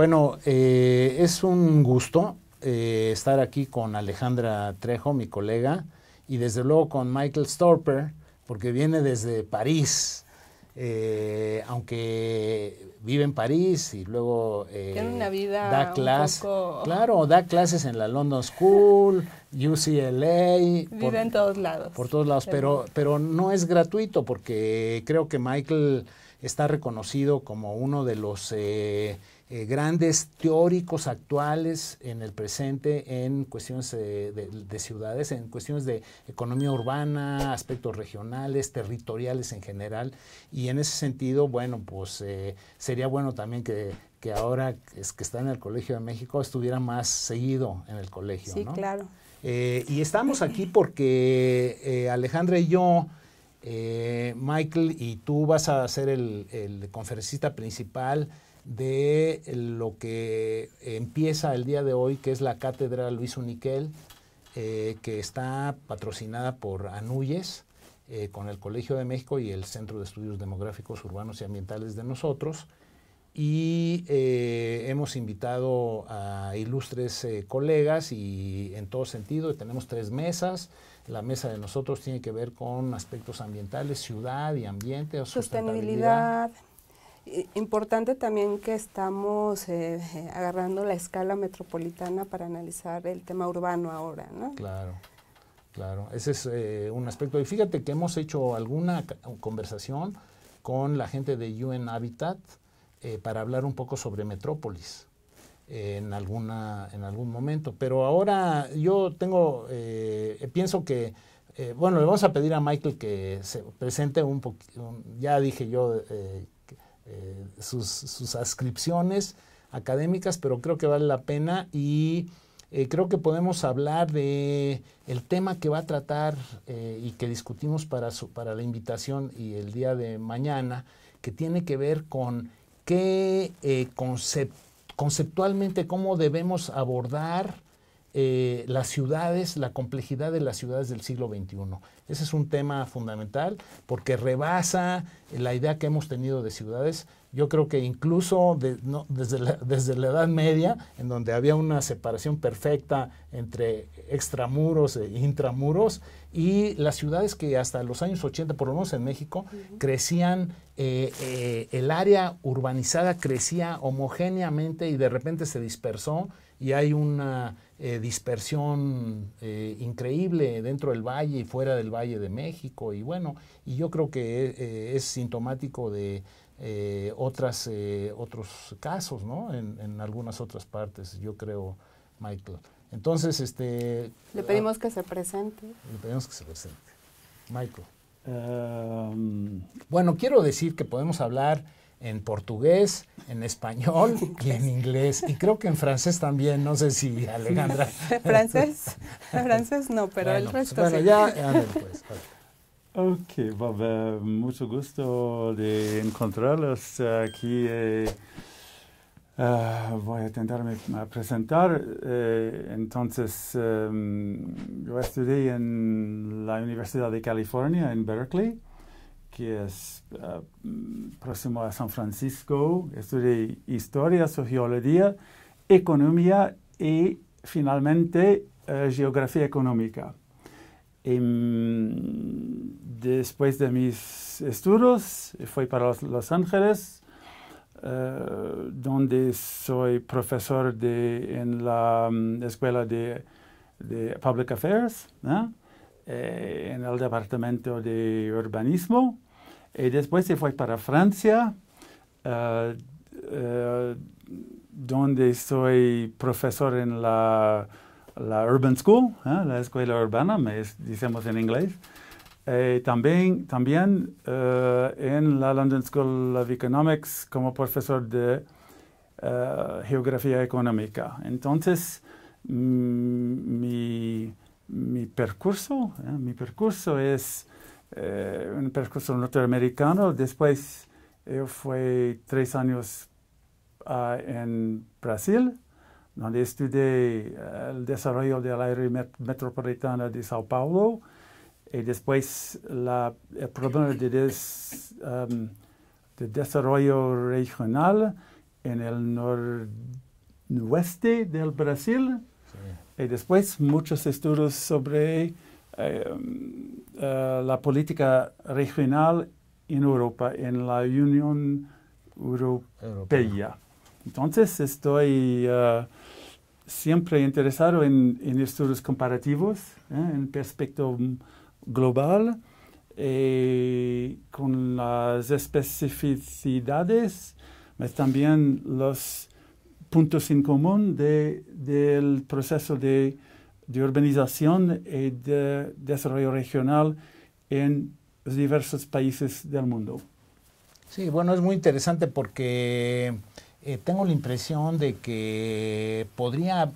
Bueno, eh, es un gusto eh, estar aquí con Alejandra Trejo, mi colega, y desde luego con Michael Storper, porque viene desde París. Eh, aunque vive en París y luego una vida da clases, claro, da clases en la London School, UCLA, vive en todos lados, por todos lados, pero pero no es gratuito porque creo que Michael está reconocido como uno de los eh, grandes teóricos actuales en el presente en cuestiones eh, de, ciudades, en cuestiones de economía urbana, aspectos regionales, territoriales en general. Y en ese sentido, bueno, pues eh, sería bueno también que, ahora que está en el Colegio de México estuviera más seguido en el colegio. Sí, claro. y estamos aquí porque Alejandra y yo... Michael, y tú vas a ser el, el conferencista principal de lo que empieza el día de hoy, que es la Cátedra Luis Uniquel, eh, que está patrocinada por ANUYES, eh, con el Colegio de México y el Centro de Estudios Demográficos Urbanos y Ambientales de nosotros. Y eh, hemos invitado a ilustres colegas y en todo sentido, tenemos tres mesas. La mesa de nosotros tiene que ver con aspectos ambientales, ciudad y ambiente, sostenibilidad sustentabilidad eh, importante también que estamos eh, eh, agarrando la escala metropolitana para analizar el tema urbano ahora, ¿no? Claro, claro. Ese es un aspecto. Y fíjate que hemos hecho alguna conversación con la gente de UN Habitat eh, para hablar un poco sobre metrópolis en, alguna, en algún momento. Pero ahora yo tengo, pienso que bueno, le vamos a pedir a Michael que se presente un poquito, ya dije yo eh, eh, sus, sus, ascripciones académicas, pero creo que vale la pena y eh, creo que podemos hablar de el tema que va a tratar eh, y que discutimos para, para la invitación y el día de mañana, que tiene que ver con qué conceptualmente, cómo debemos abordar eh, las ciudades, la complejidad de las ciudades del siglo XXI. Ese es un tema fundamental porque rebasa la idea que hemos tenido de ciudades. Yo creo que incluso desde, la, Edad Media, en donde había una separación perfecta entre extramuros e intramuros, y las ciudades que hasta los años 80, por lo menos en México, crecían, eh, eh, el área urbanizada crecía homogéneamente y de repente se dispersó y hay una eh, dispersión eh, increíble dentro del valle y fuera del Valle de México. Y bueno, y yo creo que eh, es sintomático de otras, otros casos, ¿no? En, algunas otras partes, yo creo, Michael. Entonces, este... Le pedimos que se presente. Le pedimos que se presente. Michael. Em, bueno, quiero decir que podemos hablar en portugués, en español y en inglés. Y creo que en francés también, no sé si Alejandra. francés, francés no, pero el resto bueno, ya, Ok, Bob, eh, mucho gusto de encontrarlos aquí. Eh, eh, voy a intentarme a presentar. entonces, em, yo estudié en la Universidad de California, en Berkeley que es eh, próximo a San Francisco. Estudié historia, sociología, economía y finalmente eh, geografía económica. Em, después de mis estudios, fui para Los Ángeles, eh, donde soy profesor en la mm, Escuela de, Public Affairs. Eh, en el departamento de urbanismo. Y después se fue para Francia, eh, eh, donde soy profesor en la, la Urban School, la escuela urbana, me decimos en inglés. también también en la London School of Economics como profesor de geografía económica. Entonces, mm, mi mi percurso, ¿eh? mi percurso es eh, un percurso norteamericano. Después yo eh, fui tres años ah, en Brasil, donde estudié el desarrollo del área metropolitana de Sao Paulo y después el problema em, de, desarrollo regional en el noroeste del Brasil. Y eh, después muchos estudios sobre eh, eh, la política regional en Europa, en la Unión Europea. Entonces estoy siempre interesado en, estudios comparativos, en perspectiva global, y con las especificidades, pero también los puntos en común de, del proceso de, urbanización y de desarrollo regional en diversos países del mundo. Sí, bueno, es muy interesante porque eh, tengo la impresión de que podría,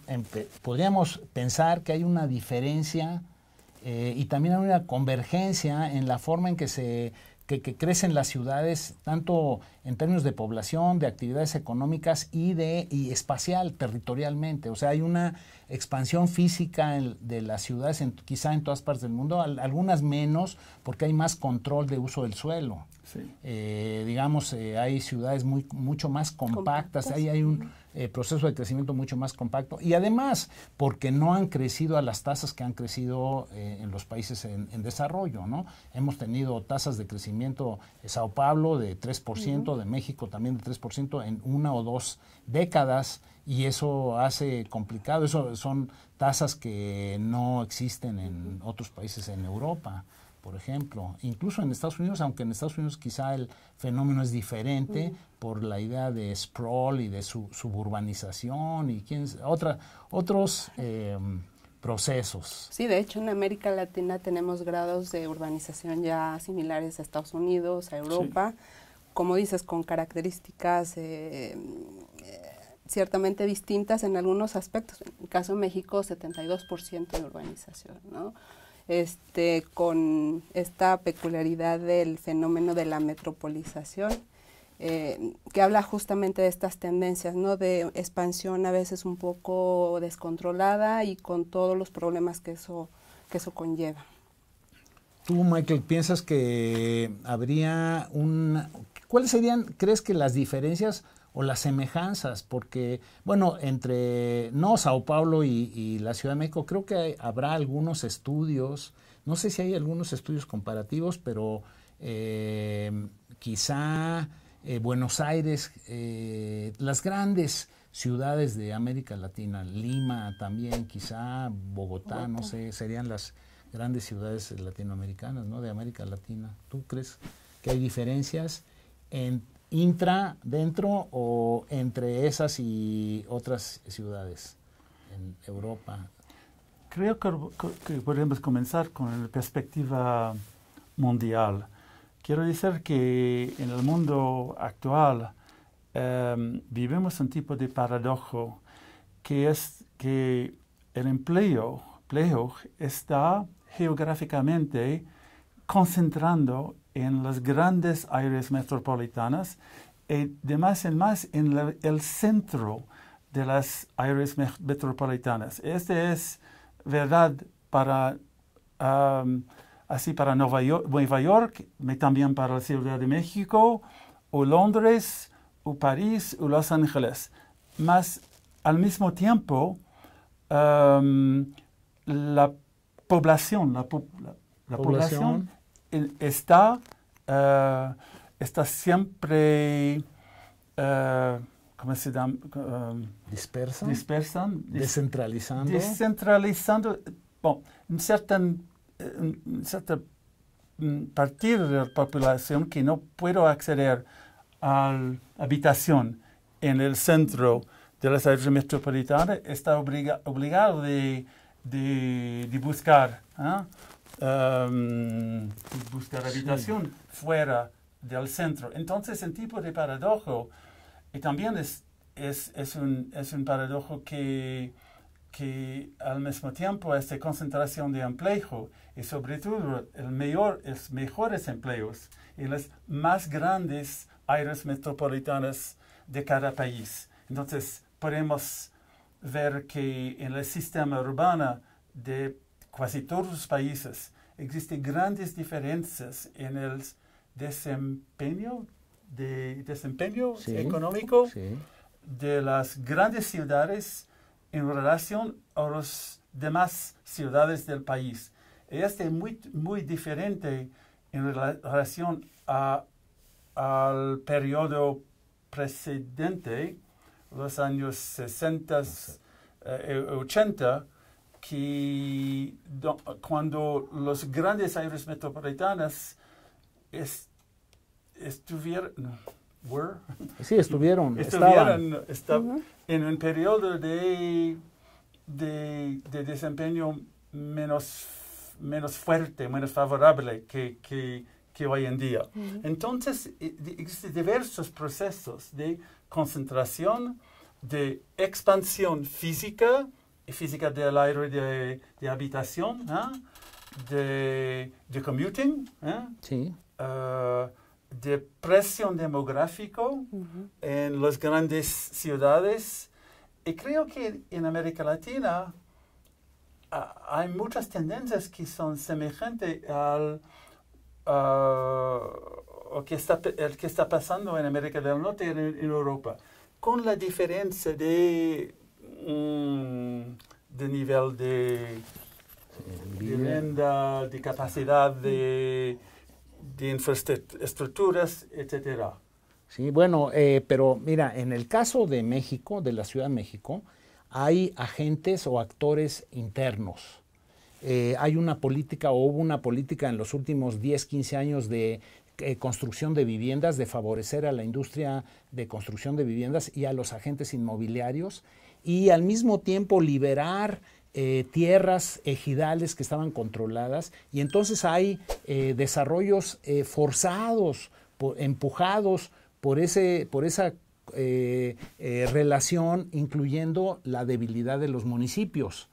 podríamos pensar que hay una diferencia eh, y también hay una convergencia en la forma en que se que, crecen las ciudades, tanto en términos de población, de actividades económicas y, de, y espacial, territorialmente. O sea, hay una expansión física de las ciudades, quizá en todas partes del mundo, algunas menos, porque hay más control de uso del suelo. Sí. Eh, digamos, eh, hay ciudades mucho más compactas, ahí hay un eh, proceso de crecimiento mucho más compacto y además porque no han crecido a las tasas que han crecido en los países en, desarrollo, ¿no? Hemos tenido tasas de crecimiento de Sao Paulo de 3%, de México también de 3% en una o dos décadas y eso hace complicado, eso son tasas que no existen en otros países en Europa por ejemplo. Incluso en Estados Unidos, aunque en Estados Unidos quizá el fenómeno es diferente por la idea de sprawl y de su, suburbanización y quién, otra, otros em, procesos. Sí, de hecho en América Latina tenemos grados de urbanización ya similares a Estados Unidos, a Europa, como dices, con características... Em, eh, ciertamente distintas en algunos aspectos. En el caso de México, 72% de urbanización, ¿no? este, con esta peculiaridad del fenómeno de la metropolización, eh, que habla justamente de estas tendencias, ¿no? De expansión a veces un poco descontrolada y con todos los problemas que eso, que eso conlleva. Tú, Michael, piensas que habría un... ¿Cuáles serían, crees que las diferencias o las semejanzas, porque, bueno, entre no Sao Paulo y, la Ciudad de México, creo que habrá algunos estudios, no sé si hay algunos estudios comparativos, pero em, quizá eh, Buenos Aires, eh, las grandes ciudades de América Latina, Lima también, quizá Bogotá, no sé, serían las grandes ciudades latinoamericanas, ¿no? De América Latina. ¿Tú crees que hay diferencias? entre, intra, dentro o entre esas y otras ciudades en Europa? Creo que, podemos comenzar con la perspectiva mundial. Quiero decir que en el mundo actual em, vivimos un tipo de paradojo que es que el empleo, empleo está geográficamente concentrando en las grandes áreas metropolitanas y eh, de más en más en el centro de las áreas metropolitanas. Este es verdad para así para Nueva York, Nueva York, también para la Ciudad de México, o Londres, o París, o Los Ángeles. más al mismo tiempo, la población, la, población está, eh, está siempre, eh, ¿cómo se llama? dispersa. Um, dispersan. Descentralizando. Descentralizando. Bueno, en cierta, en cierta mm, partir de la población que no puede acceder a la habitación en el centro de la áreas metropolitana está obligado de, de, de buscar. ¿ah? Em, buscar habitación fuera del centro. Entonces, el tipo de paradojo y también es, un, paradojo que, al mismo tiempo esta concentración de empleo y sobre todo el mayor, los mejores empleos en las más grandes áreas metropolitanas de cada país. Entonces, podemos ver que en el sistema urbano de casi todos los países existen grandes diferencias en el desempeño, económico de las grandes ciudades en relación a las demás ciudades del país. Este es muy, muy diferente en relación al periodo precedente, los años 60, y 80, que cuando los grandes aires metropolitanas estuvieron, estuvieron, en un periodo de, desempeño menos, fuerte, menos favorable que, que, hoy en día. Entonces, eh, existen diversos procesos de concentración, de expansión física, física del aire de, de habitación, ¿eh? de, de, commuting, ¿eh? uh, de presión demográfico en las grandes ciudades. Y creo que en América Latina uh, hay muchas tendencias que son semejantes al uh, que está, el que está pasando en América del Norte y en Europa, con la diferencia de de nivel de vivienda, de capacidad de, de infraestructuras, etcétera. Sí, bueno, eh, pero mira, en el caso de México, de la Ciudad de México, hay agentes o actores internos. Eh, hay una política o hubo una política en los últimos 10, 15 años de eh, construcción de viviendas, de favorecer a la industria de construcción de viviendas y a los agentes inmobiliarios y al mismo tiempo liberar eh, tierras ejidales que estaban controladas y entonces hay eh, desarrollos eh, forzados, empujados por, por esa relación, incluyendo la debilidad de los municipios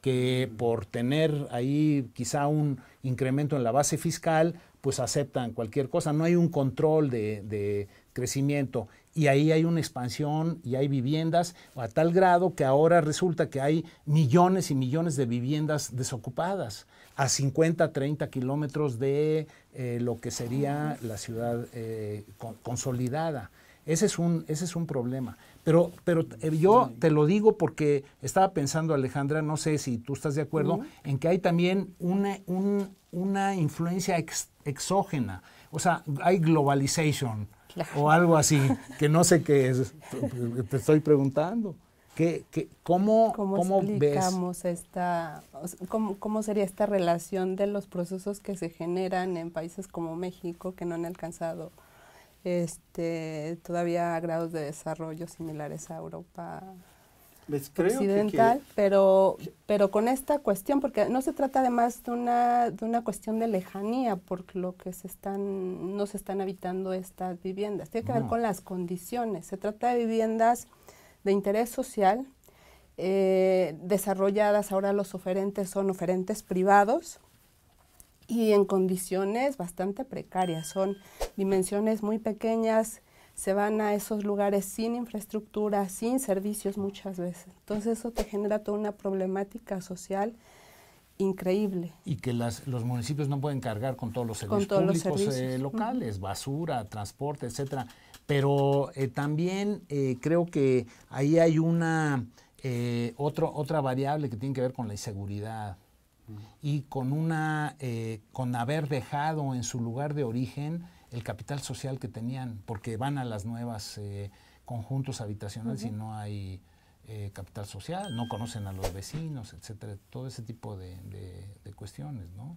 que por tener ahí quizá un incremento en la base fiscal, pues aceptan cualquier cosa. No hay un control de, crecimiento. Y ahí hay una expansión y hay viviendas a tal grado que ahora resulta que hay millones y millones de viviendas desocupadas a 50, 30 kilómetros de eh, lo que sería la ciudad eh, consolidada. Ese es, un, ese es un problema. Pero, pero eh, yo te lo digo porque estaba pensando, Alejandra, no sé si tú estás de acuerdo, en que hay también una, una influencia exógena. O sea, hay globalization o algo así, que no sé qué es. Te estoy preguntando. ¿Qué, qué, cómo, ¿Cómo, ves? esta, cómo, sería esta relación de los procesos que se generan en países como México que no han alcanzado este, todavía grados de desarrollo similares a Europa occidental, pero, pero con esta cuestión, porque no se trata además de una, de una cuestión de lejanía, porque lo que se están, no se están habitando estas viviendas, tiene que ver con las condiciones, se trata de viviendas de interés social, eh, desarrolladas ahora los oferentes son oferentes privados, y en condiciones bastante precarias. Son dimensiones muy pequeñas, se van a esos lugares sin infraestructura, sin servicios muchas veces. Entonces eso te genera toda una problemática social increíble. Y que los municipios no pueden cargar con todos los servicios públicos eh, locales, basura, transporte, etcétera. Pero eh, también eh, creo que ahí hay una otro, otra variable que tiene que ver con la inseguridad y con, una, eh, con haber dejado en su lugar de origen el capital social que tenían, porque van a las nuevas eh, conjuntos habitacionales y no hay eh, capital social, no conocen a los vecinos, etcétera, todo ese tipo de, cuestiones, ¿no?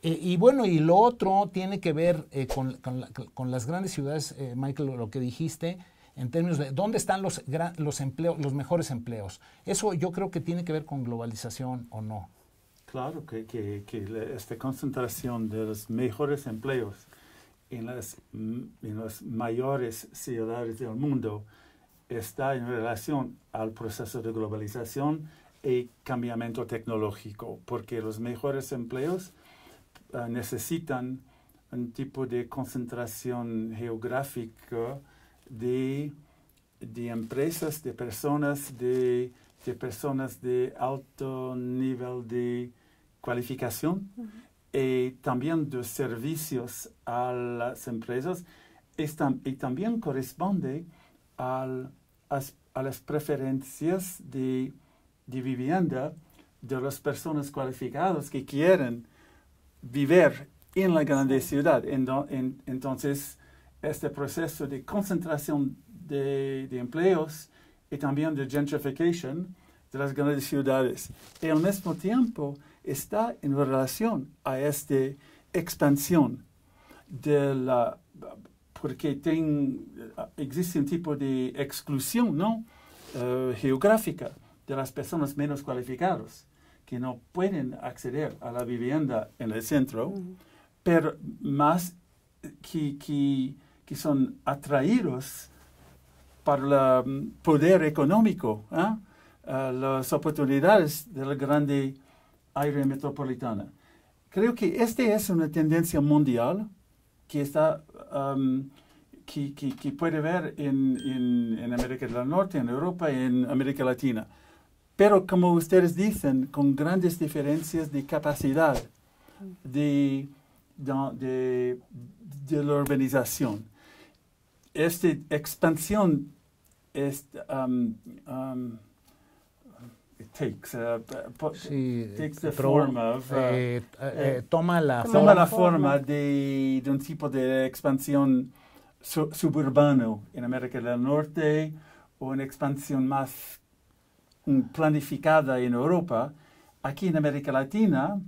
y bueno, y lo otro tiene que ver con, con, las grandes ciudades, Michael, lo que dijiste, en términos de dónde están los, los, empleos, los mejores empleos. Eso yo creo que tiene que ver con globalización o no. Claro, que, esta concentración de los mejores empleos en las, mm, las mayores ciudades del mundo está en relación al proceso de globalización y cambiamiento tecnológico, porque los mejores empleos ah, necesitan un tipo de concentración geográfica de, empresas, de personas, de personas de alto nivel de cualificación y eh, también de servicios a las empresas y también corresponde a las preferencias de, vivienda de las personas cualificadas que quieren vivir en la gran ciudad. Entonces, este proceso de concentración de, de empleos y también de gentrification de las grandes ciudades. Y al mismo tiempo, está en relación a esta expansión de la porque existe un tipo de exclusión ¿no? Eh, geográfica de las personas menos cualificadas que no pueden acceder a la vivienda en el centro, pero más que, son atraídos para el mm, poder económico, ¿ah? eh, las oportunidades del grande aire metropolitana. Creo que esta es una tendencia mundial que, está, um, que, puede ver en, en, América del Norte, en Europa y en América Latina. Pero como ustedes dicen, con grandes diferencias de capacidad de, de, de la urbanización. Esta expansión es, um, um, toma la, forma de, un tipo de expansión suburbano en América del Norte o una expansión más mm, planificada en Europa. Aquí en América Latina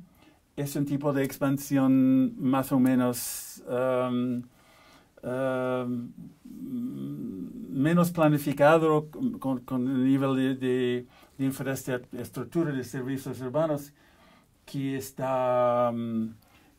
es un tipo de expansión más o menos um, um, menos planificado con, con, el nivel de de infraestructura de servicios urbanos que está, mm,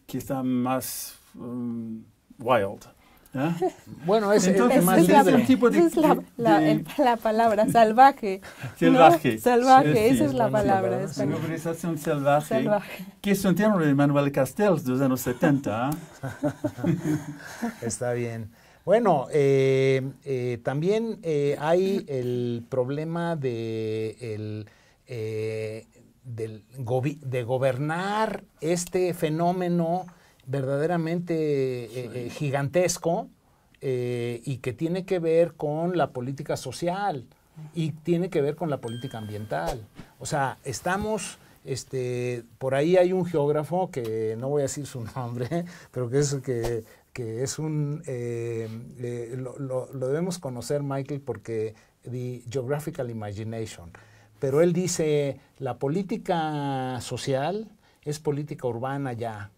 que está más mm, wild. ¿Eh? Bueno, es, es, más la, tipo de, la, palabra salvaje. Salvaje. Salvaje, esa es, la palabra. organización salvaje, salvaje, Que es un término de Manuel Castells de los años ¿eh? 70. Está bien. Bueno, eh, eh, también eh, hay el problema de, del de gobernar este fenómeno verdaderamente gigantesco y que tiene que ver con la política social y tiene que ver con la política ambiental. O sea, estamos... Este, por ahí hay un geógrafo que no voy a decir su nombre, pero que es que que es un, eh, eh, lo, debemos conocer Michael porque The Geographical Imagination, pero él dice, la política social es política urbana ya,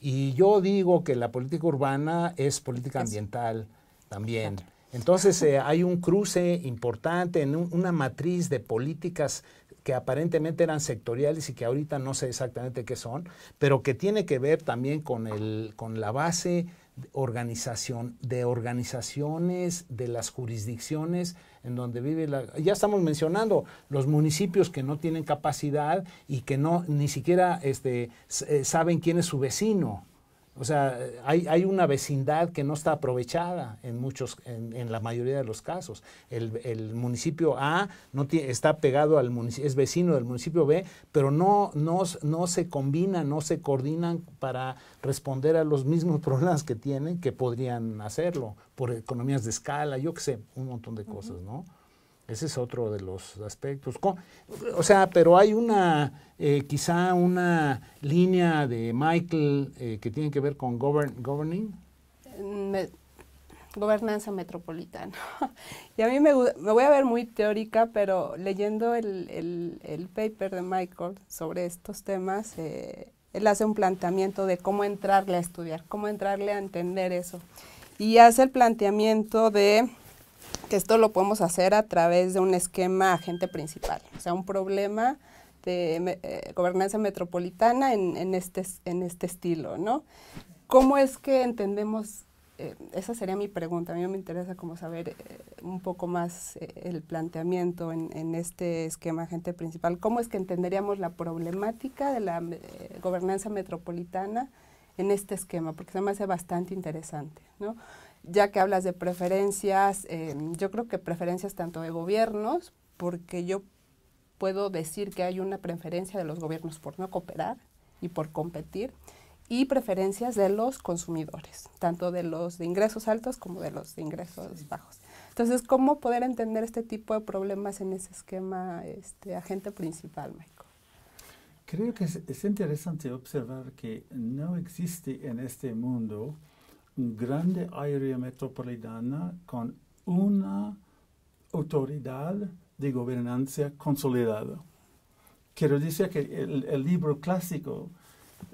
y yo digo que la política urbana es política ambiental también. Entonces eh, hay un cruce importante en una matriz de políticas que aparentemente eran sectoriales y que ahorita no sé exactamente qué son, pero que tiene que ver también con, el, con la base organización, de organizaciones, de las jurisdicciones en donde vive la... Ya estamos mencionando los municipios que no tienen capacidad y que no ni siquiera este, eh, saben quién es su vecino. O sea, hay, una vecindad que no está aprovechada en muchos, en, la mayoría de los casos. El, municipio A no está pegado al municipio, es vecino del municipio B, pero no, no se combinan, no se coordinan para responder a los mismos problemas que tienen que podrían hacerlo por economías de escala, yo qué sé, un montón de cosas, ¿no? Ese es otro de los aspectos. O sea, pero hay una, eh, quizá una línea de Michael eh, que tiene que ver con govern, governing. Mm, gobernanza metropolitana. y a mí me, voy a ver muy teórica, pero leyendo el, paper de Michael sobre estos temas, eh, él hace un planteamiento de cómo entrarle a estudiar, cómo entrarle a entender eso. Y hace el planteamiento de que esto lo podemos hacer a través de un esquema agente principal, o sea, un problema de eh, gobernanza metropolitana en, en, este, en este estilo, ¿no? ¿Cómo es que entendemos, eh, esa sería mi pregunta, a mí me interesa como saber eh, un poco más el planteamiento en, en, este esquema agente principal, ¿cómo es que entenderíamos la problemática de la gobernanza metropolitana en este esquema? Porque se me hace bastante interesante, ¿no? ya que hablas de preferencias, eh, yo creo que preferencias tanto de gobiernos, porque yo puedo decir que hay una preferencia de los gobiernos por no cooperar y por competir, y preferencias de los consumidores, tanto de los de ingresos altos como de los de ingresos bajos. Entonces, ¿cómo poder entender este tipo de problemas en ese esquema este, agente principal, Michael? Creo que es interesante observar que no existe en este mundo grande área metropolitana con una autoridad de gobernanza consolidada. Quiero decir que el, libro clásico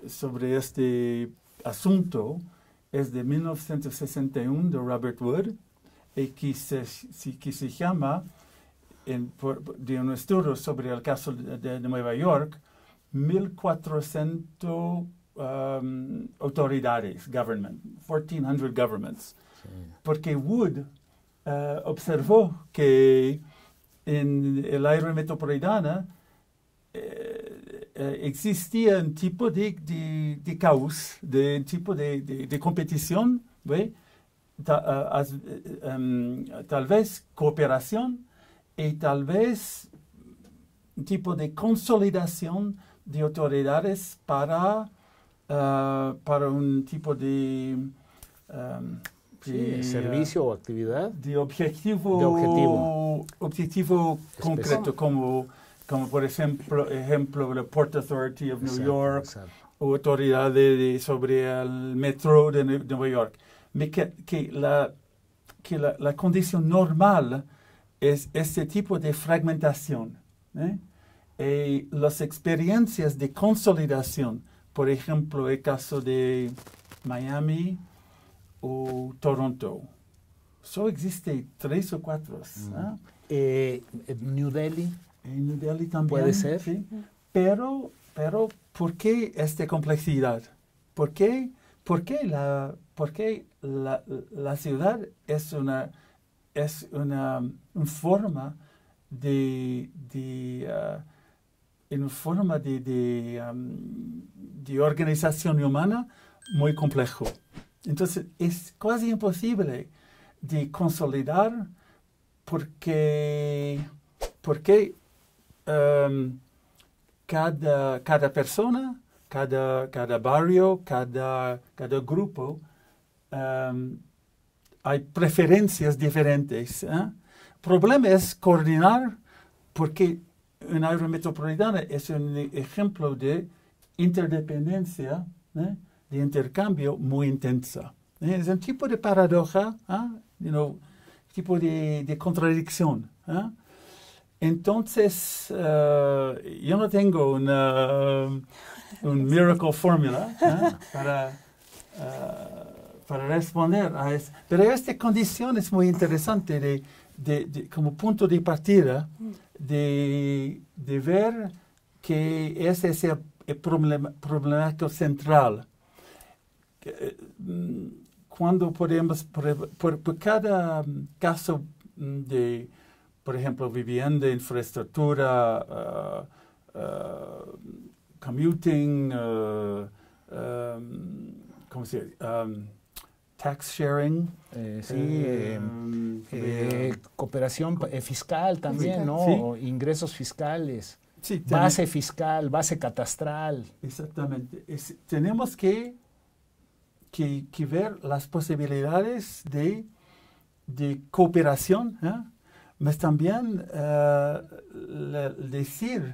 sobre este asunto es de 1961 de Robert Wood y que se, llama, de un estudio sobre el caso de, de Nueva York, 1400 Um, autoridades, government, 1400 governments, porque Wood uh, observó que en el área metropolitana eh, eh, existía un tipo de, de, de, caos, de tipo de, competición, eh, em, tal vez cooperación y tal vez un tipo de consolidación de autoridades para eh, para un tipo de, em, servicio o actividad. De objetivo, objetivo. concreto, como, como por ejemplo, ejemplo la Port Authority of New York o autoridades sobre el metro de, de Nueva York. Que, que, la, la, condición normal es este tipo de fragmentación. ¿eh? Y las experiencias de consolidación por ejemplo, el caso de Miami o Toronto. Solo existen tres o cuatro. ¿ah? Eh, New Delhi. En New Delhi también. Puede ser. Pero, pero, ¿por qué esta complejidad? ¿Por qué, la, por la, ciudad es una, es una, forma de, de ah, en forma de, de organización humana muy complejo. Entonces es casi imposible de consolidar porque, porque um, cada, cada persona, cada, cada barrio, cada, cada grupo, um, hay preferencias diferentes. El ¿eh? problema es coordinar porque un área metropolitana es un ejemplo de interdependencia ¿eh? de intercambio muy intensa. ¿eh? Es un tipo de paradoja, ¿ah? un tipo de, contradicción. ¿ah? Entonces, eh, yo no tengo una um, un miracle formula ¿ah? uh, para, responder a eso. Pero esta condición es muy interesante de, como punto de partida de, de ver que ese es el el problema, problemático central. Cuando eh, podemos, por, cada caso de, por ejemplo, vivienda, infraestructura, uh, commuting, ah, ¿cómo se dice? tax sharing. Eh, sí, eh, cooperación fiscal también, ¿no? Ingresos fiscales base fiscal, base catastral. Exactamente. tenemos que, que, ver las posibilidades de, cooperación, pero ¿eh? también de, el deseo.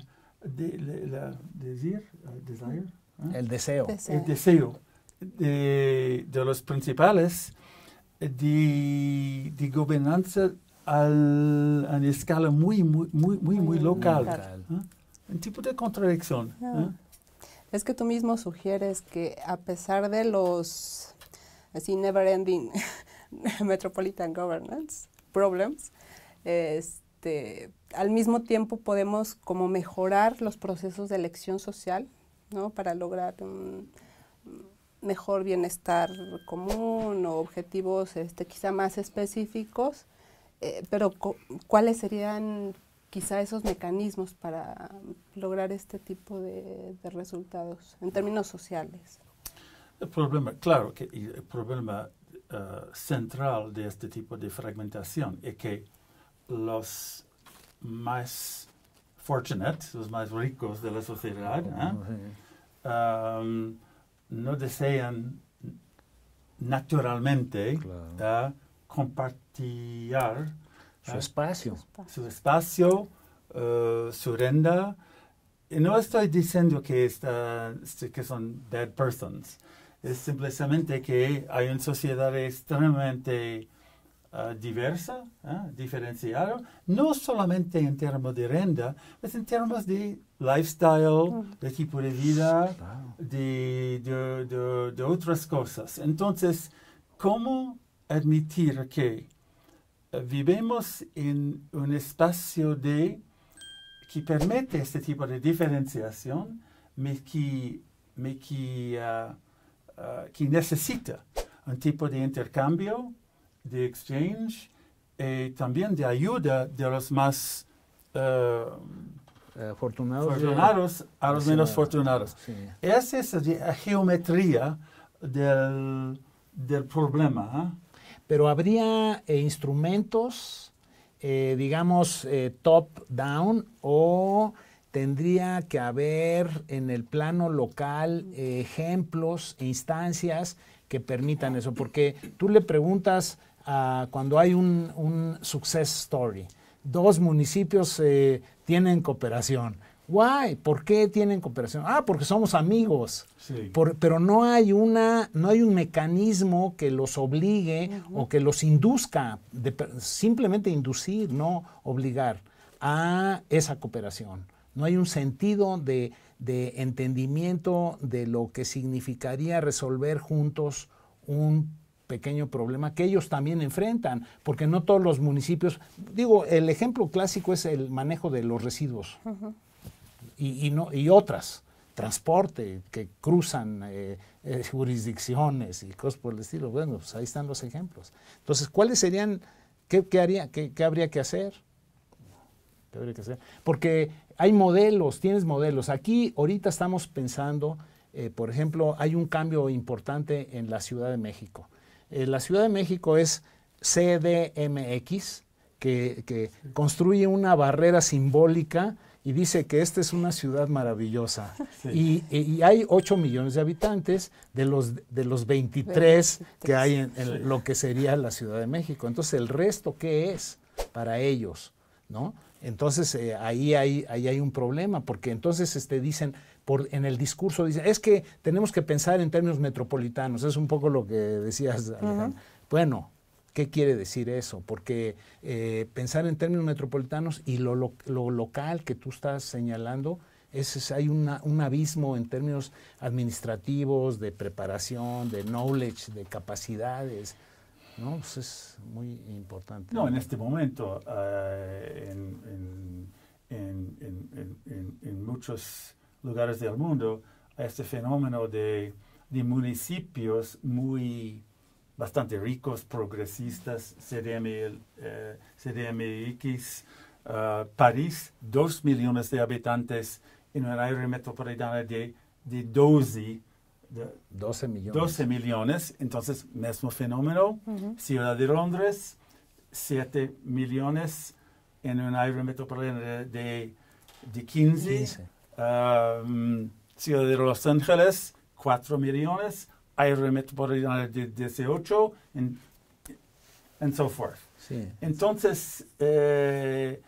El deseo de, los principales de, gobernanza al, a una escala muy, muy, muy, muy, local. ¿eh? un tipo de contradicción. Ah. ¿eh? Es que tú mismo sugieres que a pesar de los así never ending metropolitan governance problems, este, al mismo tiempo podemos como mejorar los procesos de elección social, ¿no? Para lograr un mejor bienestar común o objetivos este, quizá más específicos, eh, pero ¿cuáles serían quizá esos mecanismos para lograr este tipo de, resultados en términos sociales. El problema, claro, que el problema eh, central de este tipo de fragmentación es que los más fortunate, los más ricos de la sociedad, ¿eh? oh, no desean naturalmente compartir su espacio. Su espacio, eh, su renda. Y no estoy diciendo que, son dead persons. Es simplemente que hay una sociedad extremadamente eh, diversa, ¿eh? diferenciada, no solamente en términos de renta, sino en términos de lifestyle, mm. de tipo de vida, de otras cosas. Entonces, ¿cómo admitir que vivimos en un espacio de, que permite este tipo de diferenciación, que, ah, ah, necesita un tipo de intercambio, de exchange, y también de ayuda de los más ah, eh, fortunados, a los menos fortunados. Esa es la geometría del, problema. ¿eh? pero habría eh, instrumentos, eh, digamos, eh, top-down o tendría que haber en el plano local ejemplos e instancias que permitan eso, porque tú le preguntas a cuando hay un, success story, dos municipios tienen cooperación, Guay, ¿por qué tienen cooperación? Ah, porque somos amigos. pero no hay una, no hay un mecanismo que los obligue o que los induzca, simplemente inducir, no obligar a esa cooperación. No hay un sentido de, entendimiento de lo que significaría resolver juntos un pequeño problema que ellos también enfrentan, porque no todos los municipios, digo, el ejemplo clásico es el manejo de los residuos y, otras, transporte, que cruzan eh, eh, jurisdicciones y cosas por el estilo. Bueno, pues ahí están los ejemplos. Entonces, ¿cuáles serían, qué, habría que hacer? habría que hacer? Porque hay modelos, tienes modelos. Aquí ahorita estamos pensando, eh, por ejemplo, hay un cambio importante en la Ciudad de México. la Ciudad de México es CDMX, que construye una barrera simbólica y dice que esta es una ciudad maravillosa y, hay 8 millones de habitantes de los, de los 23, que hay en, lo que sería la Ciudad de México. Entonces, ¿el resto qué es para ellos? ¿No? Entonces eh, ahí, hay, ahí hay un problema, porque entonces este, dicen, por, en el discurso dicen, es que tenemos que pensar en términos metropolitanos, es un poco lo que decías, Alejandro. Bueno, ¿Qué quiere decir eso? Porque eh, pensar en términos metropolitanos y lo, local que tú estás señalando, es, hay un abismo en términos administrativos, de preparación, de knowledge, de capacidades. ¿no? Pues es muy importante. No, en este momento, eh, en, muchos lugares del mundo, este fenómeno de municipios muy bastante ricos, progresistas, CDML, eh, CDMX, eh, París, 2 millones de habitantes en un área metropolitana de, de 12 de 12 millones. 12 millones, entonces mismo fenómeno. Ciudad de Londres, 7 millones en un área metropolitana de, de 15. Um, Ciudad de Los Ángeles, 4 millones área metropolitana ah, de 18, and so forth. Sí. Entonces, eh,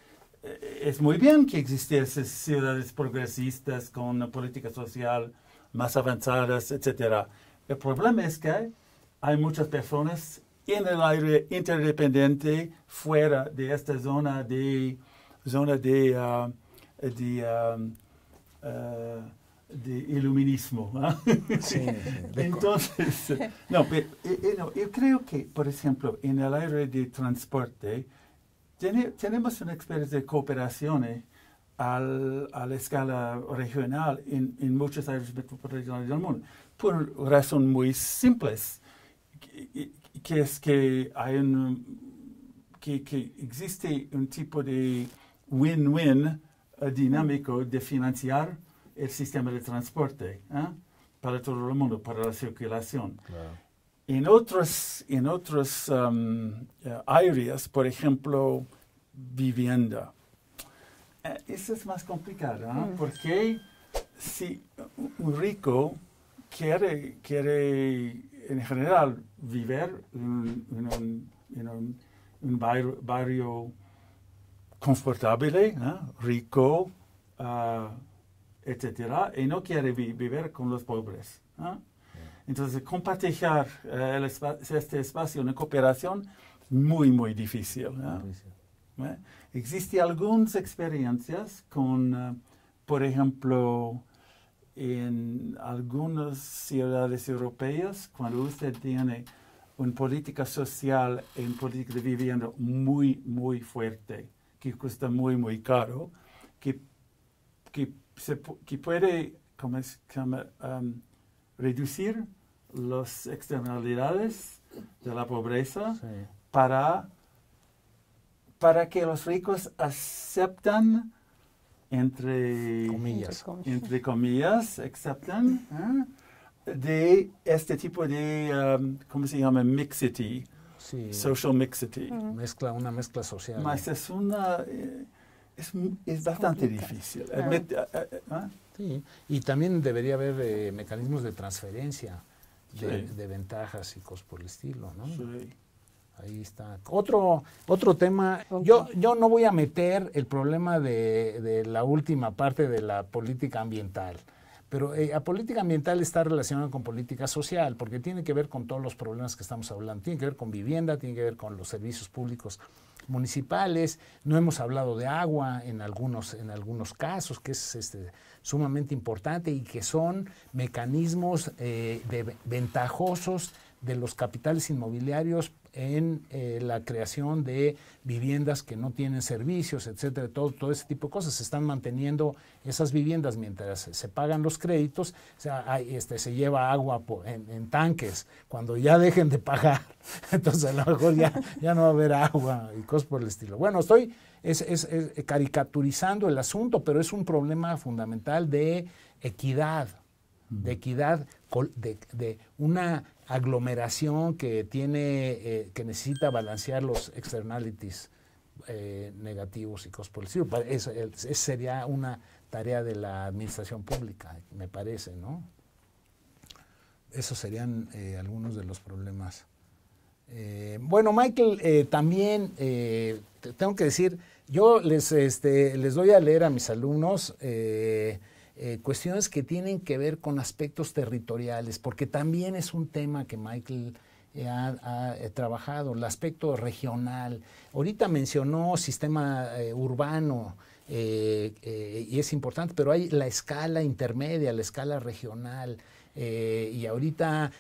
es muy bien que existiesen ciudades progresistas con una política social más avanzadas, etc. El problema es que hay muchas personas en el aire interdependiente fuera de esta zona de zona de, ah, de ah, de iluminismo. ¿ah? Sí, Entonces, eh, eh, no, yo creo que, por ejemplo, en el área de transporte, tenemos una experiencia de cooperación eh, a la escala regional en, en muchas áreas metropolitanas del mundo, por razones muy simples, que, es que, hay que existe un tipo de win-win dinámico de financiar el sistema de transporte ¿ah? para todo el mundo, para la circulación. En otras en otros, áreas, um, eh, por ejemplo, vivienda, eh, eso es más complicado, ¿ah? mm. porque si un rico quiere, quiere en general vivir en, un, barrio, confortable, ¿ah? rico, etcétera, y no quiere vivir con los pobres. Entonces, compartir eh, este espacio una cooperación muy, muy difícil. ¿Eh? Existen algunas experiencias con, eh, por ejemplo, en algunas ciudades europeas, cuando usted tiene una política social y una política de vivienda muy, muy fuerte, que cuesta muy, muy caro, que, que que puede um, reducir las externalidades de la pobreza para, para que los ricos aceptan entre comillas, entre comillas aceptan ¿eh? de este tipo de, um, ¿cómo se llama? Mixity, social mixity. Mezcla, una mezcla social es, bastante difícil. ¿ah? Sí. Y también debería haber eh, mecanismos de transferencia de, ventajas y cosas por el estilo, ¿no? Ahí está. Otro, otro tema, yo, yo no voy a meter el problema de, la última parte de la política ambiental, pero eh, la política ambiental está relacionada con política social, porque tiene que ver con todos los problemas que estamos hablando, tiene que ver con vivienda, tiene que ver con los servicios públicos municipales, no hemos hablado de agua en algunos, en algunos casos, que es este, sumamente importante y que son mecanismos eh, ventajosos de los capitales inmobiliarios en eh, la creación de viviendas que no tienen servicios, etcétera, todo, todo ese tipo de cosas. Se están manteniendo esas viviendas mientras se pagan los créditos, o sea, este, se lleva agua en, tanques. Cuando ya dejen de pagar, entonces a lo mejor ya, ya no va a haber agua y cosas por el estilo. Bueno, estoy caricaturizando el asunto, pero es un problema fundamental de equidad, de equidad, de, de una aglomeración que tiene, eh, que necesita balancear los externalities eh, negativos y costos. Eso Esa sería una tarea de la administración pública, me parece, ¿no? Esos serían eh, algunos de los problemas. bueno, Michael, también tengo que decir, yo les, este, les doy a leer a mis alumnos. Eh, cuestiones que tienen que ver con aspectos territoriales, porque también es un tema que Michael eh, ha, eh, trabajado, el aspecto regional. Ahorita mencionó sistema urbano. y es importante, pero hay la escala intermedia, la escala regional, y ahorita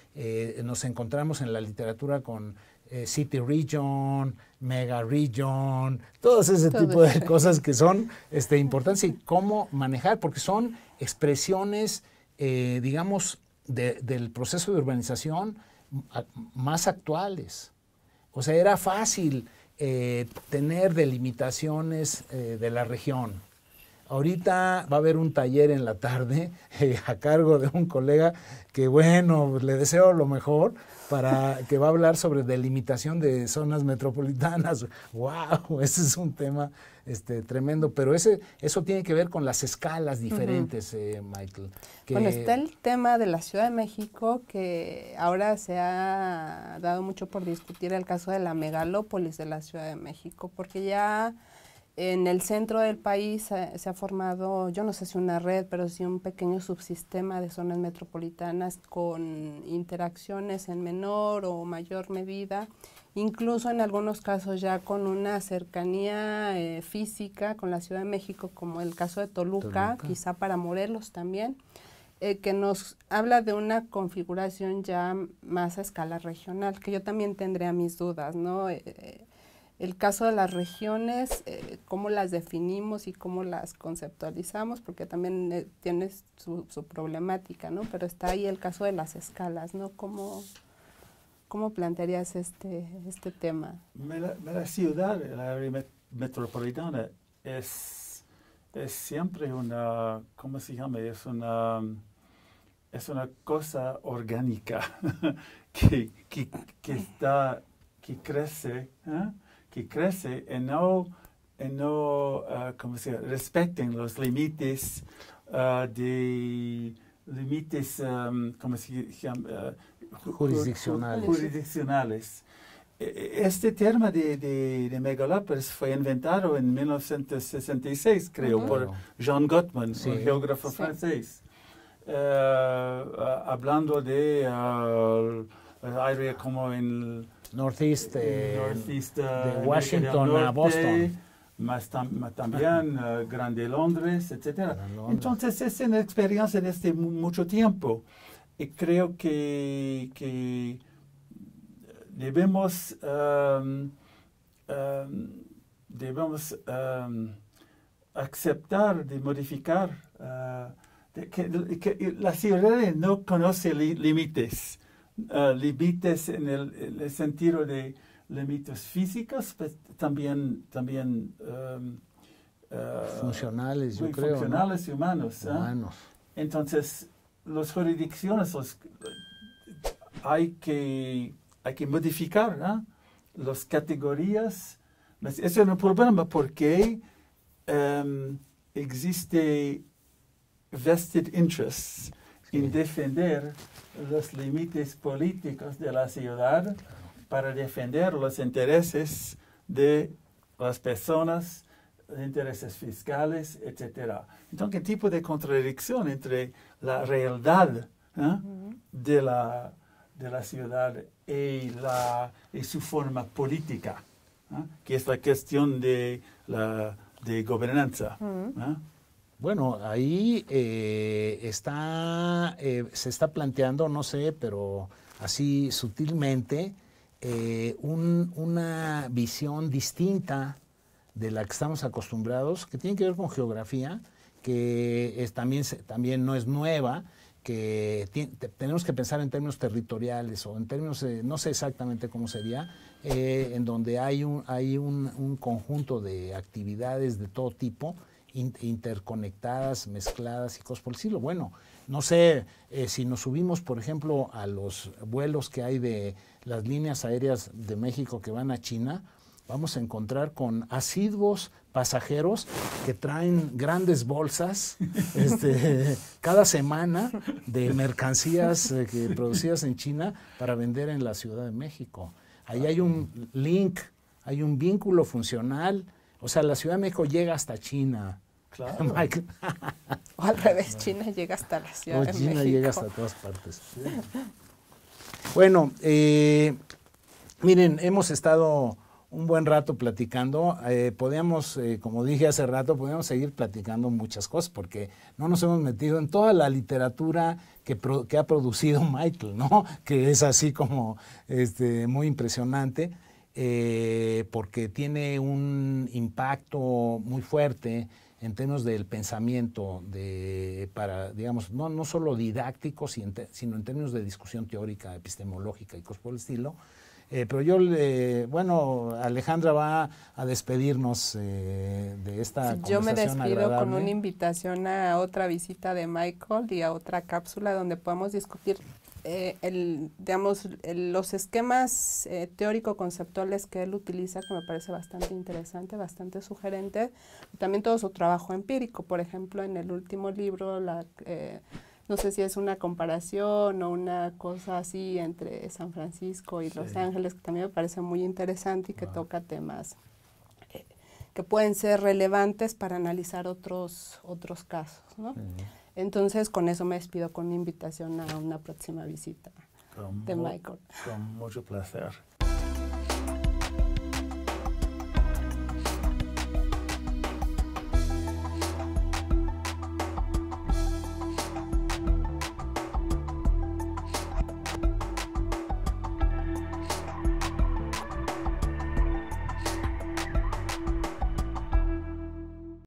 nos encontramos en la literatura con eh, City Region, Mega Region, todos ese tipo de cosas que son este, importantes y cómo manejar, porque son expresiones, eh, digamos, del proceso de urbanización más actuales. O sea, era fácil eh, tener delimitaciones de la región Ahorita va a haber un taller en la tarde eh, a cargo de un colega que, bueno, le deseo lo mejor para que va a hablar sobre delimitación de zonas metropolitanas. ¡Wow! Ese es un tema este, tremendo. Pero ese, eso tiene que ver con las escalas diferentes, eh, Michael. Bueno, está el tema de la Ciudad de México que ahora se ha dado mucho por discutir el caso de la megalópolis de la Ciudad de México, porque ya en el centro del país se ha formado, yo no sé si una red, pero sí un pequeño subsistema de zonas metropolitanas con interacciones en menor o mayor medida, incluso en algunos casos ya con una cercanía eh, física con la Ciudad de México, como el caso de Toluca, quizá para Morelos también, eh, que nos habla de una configuración ya más a escala regional, que yo también tendría mis dudas, ¿no? Eh, el caso de las regiones, eh, cómo las definimos y cómo las conceptualizamos, porque también eh, tiene su, problemática, ¿no? Pero está ahí el caso de las escalas, ¿no? ¿Cómo, cómo plantearías este, este tema? La, ciudad, la área metropolitana, es, es siempre una, ¿cómo se llama? Es una es una cosa orgánica que, que, que, está, que crece ¿eh? que crece y no, no ah, se respeten los límites ah, de límites, se jurisdiccionales. E, e, este tema de, de, de megalópolis fue inventado en 1966, creo, por Jean Gottman, un geógrafo francés, eh, hablando de ah, área como en Northeast, eh, eh, eh, de Washington a Boston. Más, también Grande Londres, etc. Entonces es una experiencia este mucho tiempo y creo que, debemos, em, em, debemos em, aceptar de modificar. que, la ciudad no conoce límites. Eh, limites límites en el, sentido de límites físicos, pero pues, también, también em, eh, funcionales, yo creo, funcionales y ¿eh? humanos. Entonces, las jurisdicciones hay, que, hay que modificar las categorías. Pues, eso es un problema porque em, existe vested interests y defender los límites políticos de la ciudad para defender los intereses de las personas, intereses fiscales, etc. Entonces, ¿qué tipo de contradicción entre la realidad ¿eh? de, la, de la ciudad y, la, y su forma política? ¿eh? Que es la cuestión de la de gobernanza. Bueno, ahí eh, está, eh, se está planteando, no sé, pero así sutilmente, eh, una visión distinta de la que estamos acostumbrados, que tiene que ver con geografía, que también, también no es nueva, que tenemos que pensar en términos territoriales o en términos, no sé exactamente cómo sería, en donde hay, un, hay un, conjunto de actividades de todo tipo interconectadas, mezcladas y cosas por el estilo. Bueno, no sé eh, si nos subimos, por ejemplo, a los vuelos que hay de las líneas aéreas de México que van a China, vamos a encontrar con asiduos pasajeros que traen grandes bolsas este, cada semana de mercancías eh, producidas en China para vender en la Ciudad de México. Ahí hay un link, hay un vínculo funcional o sea, la Ciudad de México llega hasta China. Claro. o al revés, China llega hasta la Ciudad de México. China llega hasta todas partes. Bueno, eh, miren, hemos estado un buen rato platicando. Eh, podíamos, eh, como dije hace rato, podíamos seguir platicando muchas cosas porque no nos hemos metido en toda la literatura que, que ha producido Michael, ¿no? Que es así como este, muy impresionante eh, porque tiene un impacto muy fuerte en términos del pensamiento, de, para, digamos, no, no solo didáctico, sino en términos de discusión teórica, epistemológica y cosas por el estilo. Eh, pero yo, bueno, Alejandra va a despedirnos eh, de esta Yo me despido con una invitación a otra visita de Michael y a otra cápsula donde podamos discutir eh, el, digamos, los esquemas eh, teórico-conceptuales que él utiliza, que me parece bastante interesante, bastante sugerente, también todo su trabajo empírico, por ejemplo, en el último libro, la, eh, no sé si es una comparación o una cosa así entre San Francisco y Los Ángeles, que también me parece muy interesante y que toca temas que pueden ser relevantes para analizar otros, otros casos. ¿no? Entonces, con eso me despido con invitación a una próxima visita de Michael. Con mucho placer.